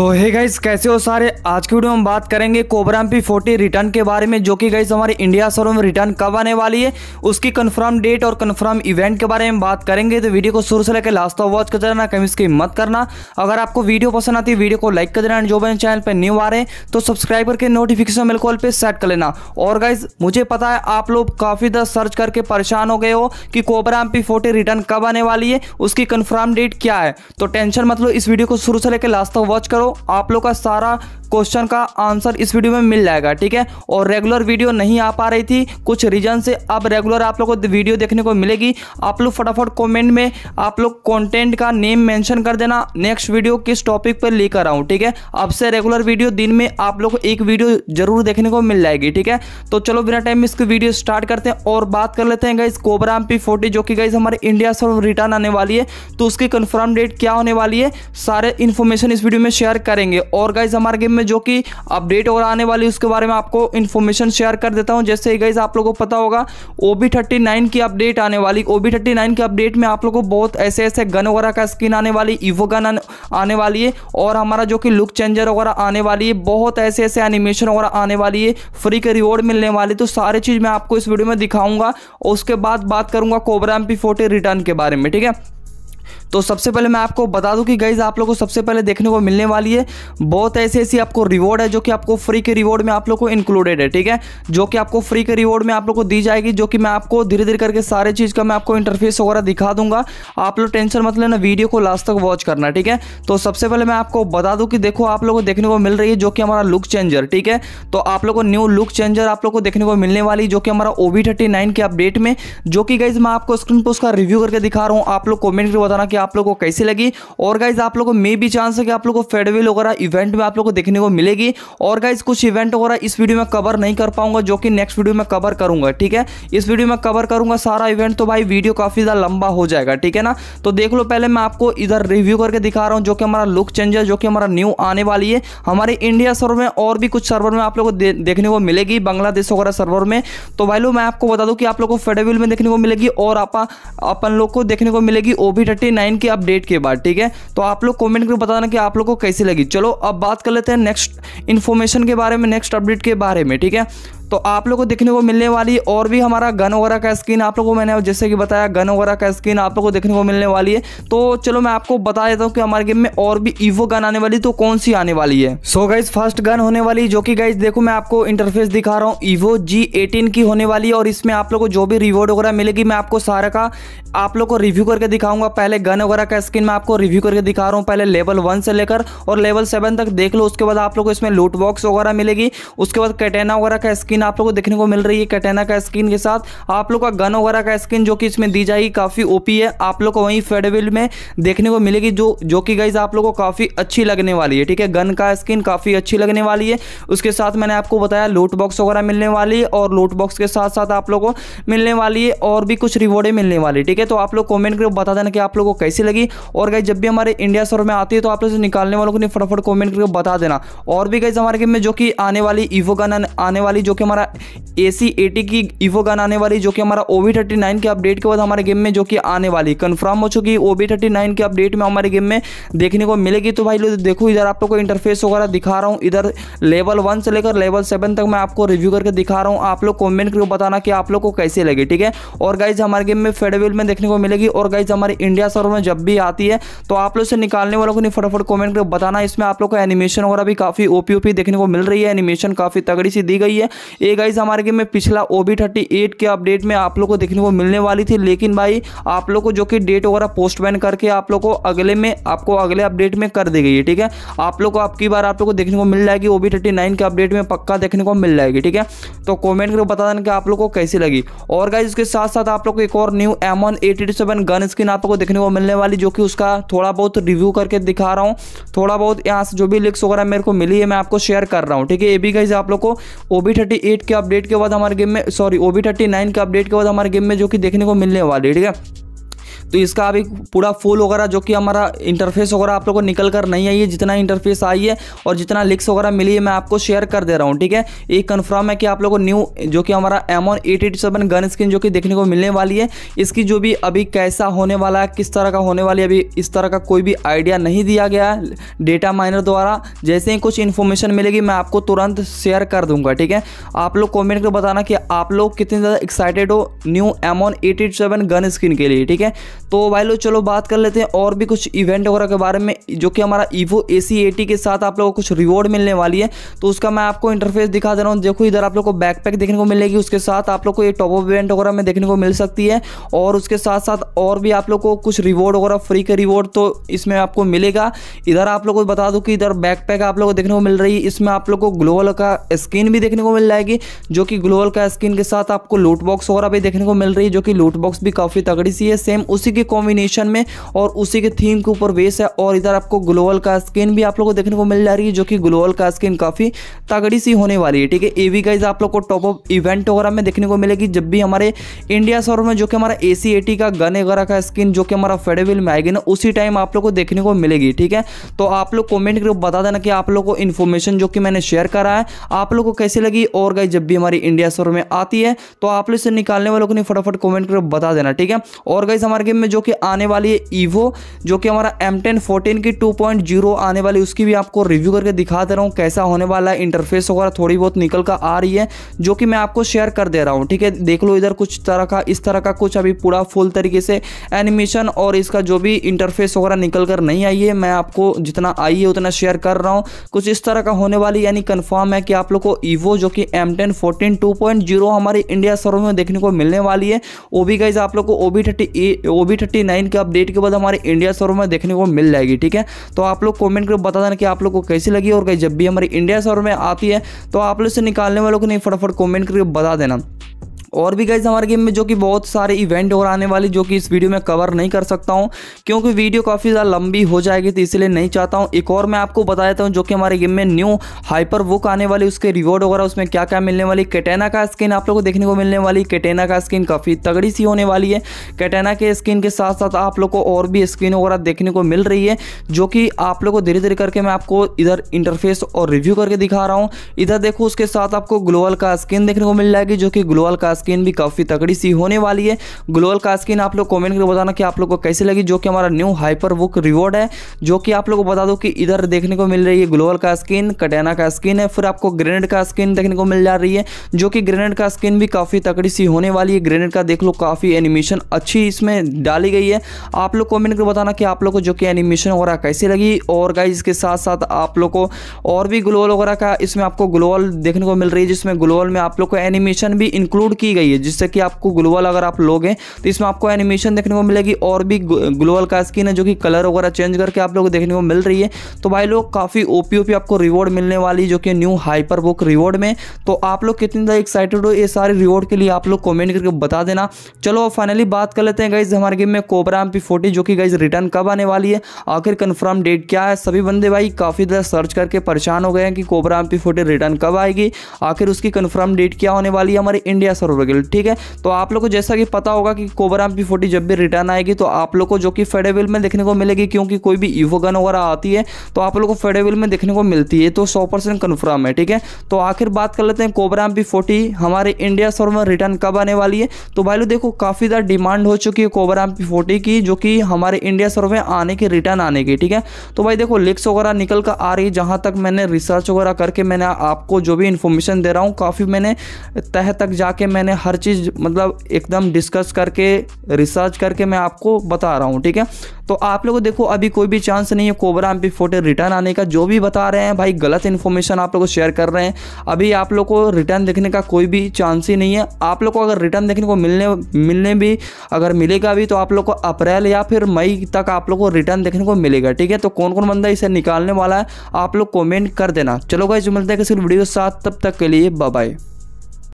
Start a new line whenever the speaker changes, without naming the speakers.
सो hey guys कैसे हो सारे आज की वीडियो में बात करेंगे कोबरा पी फोर्टी रिटर्न के बारे में जो कि गाइस हमारे इंडिया शोरूम में रिटर्न कब आने वाली है उसकी कंफर्म डेट और कंफर्म इवेंट के बारे में बात करेंगे तो वीडियो को शुरू से लेकर लास्ट तक वॉच कर देना कहीं इसकी मत करना अगर आपको वीडियो पसंद आती है वीडियो को लाइक कर देना जो मेरे चैनल पर न्यू आ रहे हैं तो सब्सक्राइब करके नोटिफिकेशन मेरे कॉल पर सेट कर लेना और गाइज मुझे पता है आप लोग काफ़ी दर सर्च करके परेशान हो गए हो कि कोबरा पी फोर्टी रिटर्न कब आने वाली है उसकी कन्फर्म डेट क्या है तो टेंशन मतलब इस वीडियो को शुरू से लेकर लास्ट तक वॉच करो आप लोग का सारा क्वेश्चन का आंसर इस वीडियो में मिल जाएगा ठीक है और रेगुलर वीडियो नहीं आ पा रही थी कुछ रीजन से अब रेगुलर आप लोग को वीडियो देखने को मिलेगी आप लोग फटाफट कमेंट में आप लोग कंटेंट का नेम मेंशन कर देना नेक्स्ट वीडियो किस टॉपिक पर लेकर आऊँ ठीक है अब से रेगुलर वीडियो दिन में आप लोग को एक वीडियो जरूर देखने को मिल जाएगी ठीक है तो चलो बिना टाइम इसकी वीडियो स्टार्ट करते हैं और बात कर लेते हैं गाइज कोबरा एम पी जो कि गाइज हमारे इंडिया से रिटर्न आने वाली है तो उसकी कन्फर्म डेट क्या होने वाली है सारे इन्फॉर्मेशन इस वीडियो में शेयर करेंगे और गाइज हमारे गेम में जो कि अपडेट और आने वाली उसके बारे में आपको इन्फॉर्मेशन शेयर कर देता हूँ जैसे गाइज आप लोगों को पता होगा ओ बी थर्टी नाइन की अपडेट आने वाली ओ बी थर्टी नाइन की अपडेट में आप लोग को बहुत ऐसे ऐसे गन वगैरह का स्किन आने वाली ईवो गन आने वाली है और हमारा जो कि लुक चेंजर वगैरह आने वाली है बहुत ऐसे ऐसे एनिमेशन वगैरह आने वाली है फ्री के रिवॉर्ड मिलने वाले तो सारी चीज़ मैं आपको इस वीडियो में दिखाऊंगा और उसके बाद बात करूंगा कोबरा एम पी रिटर्न के बारे में ठीक है तो सबसे पहले मैं आपको बता दूं कि गाइज आप लोग को सबसे पहले देखने को मिलने वाली है बहुत ऐसी ऐसी आपको रिवॉर्ड है जो कि आपको फ्री के रिवॉर्ड में आप लोग को इंक्लूडेड है ठीक है जो कि आपको फ्री के रिवॉर्ड में आप लोग को दी जाएगी जो कि मैं आपको धीरे धीरे करके सारे चीज़ का मैं आपको इंटरफेस वगैरह दिखा दूंगा आप लोग टेंशन मत लेना वीडियो को लास्ट तक वॉच करना ठीक है तो सबसे पहले मैं आपको बता दूँ कि देखो आप लोग को देखने को मिल रही है जो कि हमारा लुक चेंजर ठीक है तो आप लोग को न्यू लुक चेंजर आप लोग को देखने को मिलने वाली जो कि हमारा ओ के अपडेट में जो कि गाइज मैं आपको स्क्रीन पर उसका रिव्यू करके दिखा रहा हूँ आप लोग कॉमेंट करके बताना कि आप लोगों को कैसी लगी और गाइज आप लोगों को मे भी चांस है कि आप लोगों को फेडवेल वगैरह इवेंट में आप लोगों को देखने को मिलेगी और गाइज कुछ इवेंट वगैरह इस वीडियो में कवर नहीं कर पाऊंगा जो कि नेक्स्ट वीडियो में कवर करूंगा ठीक है इस वीडियो में कवर करूंगा सारा इवेंट तो भाई वीडियो काफ़ी ज़्यादा लंबा हो जाएगा ठीक है ना तो देख लो पहले मैं आपको इधर रिव्यू करके दिखा रहा हूँ जो कि हमारा लुक चेंज है जो कि हमारा न्यू आने वाली है हमारे इंडिया सर्वर में और भी कुछ सर्वर में आप लोग को देखने को मिलेगी बांग्लादेश वगैरह सर्वर में तो भाई लोग मैं आपको बता दूँ कि आप लोग को फेडेविल में देखने को मिलेगी और आप अपन लोग को देखने को मिलेगी ओ बी नाइन के अपडेट के बाद ठीक है तो आप लोग कॉमेंट करके बताना कि आप लोग को कैसी लगी चलो अब बात कर लेते हैं नेक्स्ट इन्फॉर्मेशन के बारे में नेक्स्ट अपडेट के बारे में ठीक है तो आप लोग को देखने को मिलने वाली और भी हमारा गन वगैरह का स्किन आप लोग को मैंने जैसे कि बताया गन वगैरह का स्किन आप लोग को देखने को मिलने वाली है तो चलो मैं आपको बता देता हूँ कि हमारे गेम में और भी ईवो गन आने वाली तो कौन सी आने वाली है सो गाइज फर्स्ट गन होने वाली जो कि गाइज देखो मैं आपको इंटरफेस दिखा रहा हूँ ईवो जी एटीन की होने वाली है और इसमें आप लोग को जो भी रिवॉर्ड वगैरह मिलेगी मैं आपको सारा का आप लोग को रिव्यू करके दिखाऊंगा पहले गन वगैरह का स्किन मैं आपको रिव्यू करके दिखा रहा हूँ पहले लेवल वन से लेकर और लेवल सेवन तक देख लो उसके बाद आप लोग को इसमें लूट बॉक्स वगैरह मिलेगी उसके बाद कैटेना वगैरह का स्किन स्किन आप लोग को देखने को मिल रही है कैटेना का स्किन के साथ आप लोग का गन वगैरह का स्किन जो कि इसमें दी जाएगी काफ़ी ओपी है आप लोग को वहीं फेडविल में देखने को मिलेगी जो जो कि गाइज आप लोग को काफ़ी अच्छी लगने वाली है ठीक है गन का स्किन काफ़ी अच्छी लगने वाली है उसके साथ मैंने आपको बताया लूट बॉक्स वगैरह मिलने वाली है और लूट बॉक्स के साथ साथ आप लोग को मिलने वाली है और भी कुछ रिवॉर्डें मिलने वाली ठीक है तो आप लोग कॉमेंट करके बता देना कि आप लोग को कैसी लगी और गाइज जब भी हमारे इंडिया सर में आती है तो आप लोग निकालने वालों को फटाफट कॉमेंट करके बता देना और भी गाइज हमारे गेम में जो कि आने वाली ईवो गन आने वाली जो कि हमारा ए सी एटी की इवो गन आने वाली जो कि हमारा ओ वी थर्टी नाइन के अपडेट के बाद हमारे गेम में जो कि आने वाली कन्फर्म हो चुकी है ओ वी थर्टी नाइन के अपडेट में हमारे गेम में देखने को मिलेगी तो भाई लोग देखो इधर आप लोग को इंटरफेस वगैरह दिखा रहा हूँ इधर लेवल वन से लेकर लेवल सेवन तक मैं आपको रिव्यू करके दिखा रहा हूँ आप लोग कॉमेंट करके बताना कि आप लोग को कैसे लगे ठीक है और गाइज हमारे गेम में फेडवेल में देखने को मिलेगी और गाइज हमारे इंडिया सर्वर में जब भी आती है तो आप लोग से निकालने वालों को नहीं फटाफट कॉमेंट करके बताना इसमें आप लोग को एनिमेशन वगैरह भी काफ़ी ओपी ओपी देखने को मिल रही है एनिमेशन काफ़ी तगड़ी सी दी गई है ये गाइज हमारे गेम में पिछला ओ बी थर्टी एट के अपडेट में आप लोग को देखने को मिलने वाली थी लेकिन भाई आप लोग को जो कि डेट वगैरह पोस्ट बैन करके आप लोग को अगले में आपको अगले अपडेट में कर दी गई है ठीक है आप लोग को आपकी बार आप लोग को देखने को मिल जाएगी ओ बी थर्टी नाइन के अपडेट में पक्का देखने को मिल जाएगी ठीक है तो कॉमेंट करके बता देना कि आप लोग को कैसी लगी और गाइज उसके साथ साथ आप लोग को एक और new M one eighty seven gun skin आप लोग को देखने को मिलने वाली जो कि उसका थोड़ा बहुत रिव्यू करके दिखा रहा हूँ थोड़ा बहुत यहाँ से जो भी लिक्स वगैरह मेरे को मिली है मैं आपको शेयर कर रहा हूँ ठीक है ये भी गाइज आप लोग को ओ बी थर्टी एट के अपडेट के बाद हमारे गेम में sorry O B thirty nine के अपडेट के बाद हमारे गेम में जो कि देखने को मिलने वाली है ठीक है तो इसका अभी पूरा फुल वगैरह जो कि हमारा इंटरफेस वगैरह आप लोग को निकल कर नहीं आई है जितना इंटरफेस आई है और जितना लिक्स वगैरह मिली है मैं आपको शेयर कर दे रहा हूँ ठीक है ये कन्फर्म है कि आप लोग को न्यू जो कि हमारा M one eight eight seven gun skin जो कि देखने को मिलने वाली है इसकी जो भी अभी कैसा होने वाला है किस तरह का होने वाली है अभी इस तरह का कोई भी आइडिया नहीं दिया गया है डेटा माइनर द्वारा जैसे ही कुछ इन्फॉर्मेशन मिलेगी मैं आपको तुरंत शेयर कर दूंगा ठीक है आप लोग कॉमेंट कर बताना कि आप लोग कितने ज़्यादा एक्साइटेड हो new M one eight eight seven gun skin के लिए ठीक है तो भाई लोग चलो बात कर लेते हैं और भी कुछ इवेंट वगैरह के बारे में जो कि हमारा ईवो ए सी के साथ आप लोगों को कुछ रिवॉर्ड मिलने वाली है तो उसका मैं आपको इंटरफेस दिखा दे रहा हूँ देखो इधर आप लोग को बैकपैक देखने को मिलेगी उसके साथ आप लोग को ये टॉपअप इवेंट वगैरह में देखने को मिल सकती है और उसके साथ साथ और भी आप लोग को कुछ रिवॉर्ड वगैरह फ्री का रिवॉर्ड तो इसमें आपको मिलेगा इधर आप लोग को बता दूँ कि इधर बैकपैक आप लोग को देखने को मिल रही है इसमें आप लोग को ग्लोअल का स्क्रीन भी देखने को मिल जाएगी जो कि ग्लोअल का स्क्रीन के साथ आपको लूटबॉक्स वगैरह भी देखने को मिल रही है जो कि लूटबॉक्स भी काफ़ी तगड़ी सी है सेम उसी की के कॉम्बिनेशन में और उसी के थीम के ऊपर बेस है और इधर आपको ग्लोअल का स्किन भी आप लोगों को देखने को मिल जा रही है जो कि ग्लोअल का स्किन काफ़ी तगड़ी सी होने वाली है ठीक है ए वी गाइज आप लोग को टॉप ऑफ इवेंट वगैरह में देखने को मिलेगी जब भी हमारे इंडिया सर्वर में जो कि हमारा ए सी का गन वगैरह का स्किन जो कि हमारा फेडेविल में आएगी ना उसी टाइम आप लोग को देखने को मिलेगी ठीक है तो आप लोग कॉमेंट करके बता देना कि आप लोग को इन्फॉर्मेशन जो कि मैंने शेयर करा है आप लोग को कैसे लगी और गाइज जब भी हमारी इंडिया सर्वर में आती है तो आप लोग इसे निकालने वालों को नहीं फटाफट कॉमेंट करके बता देना ठीक है और गाइज हमारे गेम में जो कि आने वाली है ईवो जो कि हमारा एम टेन की टू आने वाली उसकी भी आपको रिव्यू करके दिखा दे रहा हूँ कैसा होने वाला है इंटरफेस वगैरह थोड़ी बहुत निकल कर आ रही है जो कि मैं आपको शेयर कर दे रहा हूँ ठीक है देख लो इधर कुछ तरह का इस तरह का कुछ अभी पूरा फुल तरीके से एनिमेशन और इसका जो भी इंटरफेस वगैरह निकल कर नहीं आई है मैं आपको जितना आई है उतना शेयर कर रहा हूँ कुछ इस तरह का होने वाली यानी कन्फर्म है कि आप लोग को ईवो जो कि एम टेन फोर्टीन टू हमारे इंडिया शोरूम में देखने को मिलने वाली है ओ बी आप लोग को O B O B thirty nine के अपडेट के बाद हमारे इंडिया सौर में देखने को मिल जाएगी ठीक है तो आप लोग कॉमेंट करके बता देना कि आप लोग को कैसी लगी और जब भी हमारे इंडिया सौर में आती है तो आप लोग से निकालने वालों को नहीं फटाफट कॉमेंट करके बता देना और भी गाइज हमारे गेम में जो कि बहुत सारे इवेंट और आने वाले जो कि इस वीडियो में कवर नहीं कर सकता हूँ क्योंकि वीडियो काफ़ी ज़्यादा लंबी हो जाएगी तो इसलिए नहीं चाहता हूँ एक और मैं आपको बता देता हूँ जो कि हमारे गेम में न्यू हाइपर बुक आने वाली उसके रिवॉर्ड वगैरह उसमें क्या क्या मिलने वाली कैटेना का स्किन आप लोग को देखने को मिलने वाली कैटेना का स्किन काफ़ी तगड़ी सी होने वाली है कैटेना के स्किन के साथ साथ आप लोग को और भी स्किन वगैरह देखने को मिल रही है जो कि आप लोग को धीरे धीरे करके मैं आपको इधर इंटरफेस और रिव्यू करके दिखा रहा हूँ इधर देखो उसके साथ आपको ग्लोअल का स्किन देखने को मिल जाएगी जो कि ग्लोअल का स्किन भी काफ़ी तगड़ी सी होने वाली है ग्लोअल का स्किन आप लोग कॉमेंट करके बताना कि आप लोग को कैसे लगी जो कि हमारा न्यू हाइपर बुक रिवॉर्ड है जो कि आप लोग को बता दो कि इधर देखने को मिल रही है ग्लोअल का स्किन कटैना का स्किन है फिर आपको ग्रेनेड का स्किन देखने को मिल जा रही है जो कि ग्रेनेड का स्किन भी काफ़ी तकड़ी सी होने वाली है ग्रेनेड का देख लो काफ़ी एनिमेशन अच्छी इसमें डाली गई है आप लोग कॉमेंट करके बताना कि आप लोग को जो कि एनिमेशन वगैरह कैसे लगी और गाइज इसके साथ साथ आप लोग को और भी ग्लोअल वगैरह का इसमें आपको ग्लोअल देखने को मिल रही है जिसमें ग्लोअल में आप लोग को एनिमेशन भी इंक्लूड की की गई है जिससे कि आपको ग्लोबल अगर आप लोग हैं तो इसमें आपको एनिमेशन देखने को मिलेगी और भी ग्लोबल का स्किन है जो कि कलर वगैरह चेंज करके आप लोग देखने को मिल रही है तो भाई लोग काफ़ी ओ पी आपको रिवॉर्ड मिलने वाली जो कि न्यू हाइपर बुक रिवॉर्ड में तो आप लोग कितनी ज़्यादा एक्साइटेड हो ये सारे रिवॉर्ड के लिए आप लोग कॉमेंट करके बता देना चलो फाइनली बात कर लेते हैं गाइज हमारे गेम में कोबरा एम पी जो कि गाइज रिटर्न कब आने वाली है आखिर कन्फर्म डेट क्या है सभी बंदे भाई काफ़ी ज़्यादा सर्च करके परेशान हो गए हैं कि कोबरा एम पी रिटर्न कब आएगी आखिर उसकी कन्फर्म डेट क्या होने वाली है हमारे इंडिया सर्वर रुपये किलो ठीक है तो आप लोग को जैसा कि पता होगा कि कोबरा एम पी जब भी रिटर्न आएगी तो आप लोग को जो कि फेडेविल में देखने को मिलेगी क्योंकि कोई भी ईवो गन वगैरह आती है तो आप लोग को फेडेविल में देखने को मिलती है तो सौ परसेंट है ठीक है तो आखिर बात कर लेते हैं कोबरा एम पी हमारे इंडिया सर्वर में रिटर्न कब आने वाली है तो भाई लोग देखो काफ़ी ज़्यादा डिमांड हो चुकी है कोबरा एम पी की जो कि हमारे इंडिया सर्वर में आने की रिटर्न आने की ठीक है तो भाई देखो लिक्स वगैरह निकल कर आ रही है जहाँ तक मैंने रिसर्च वगैरह करके मैंने आपको जो भी इन्फॉर्मेशन दे रहा हूँ काफ़ी मैंने तह तक जाके मैंने मैंने हर चीज़ मतलब एकदम डिस्कस करके रिसर्च करके मैं आपको बता रहा हूँ ठीक है तो आप लोगों देखो अभी कोई भी चांस नहीं है कोबरा एम फोर्टी रिटर्न आने का जो भी बता रहे हैं भाई गलत इन्फॉर्मेशन आप लोग को शेयर कर रहे हैं अभी आप लोग को रिटर्न देखने का कोई भी चांस ही नहीं है आप लोग को अगर रिटर्न देखने को मिलने मिलने भी अगर मिलेगा भी तो आप लोग को अप्रैल या फिर मई तक आप लोग को रिटर्न देखने को मिलेगा ठीक है तो कौन कौन बंदा इसे निकालने वाला है आप लोग कॉमेंट कर देना चलो गाइज मिलते हैं किसी वीडियो के साथ तब तक के लिए बाय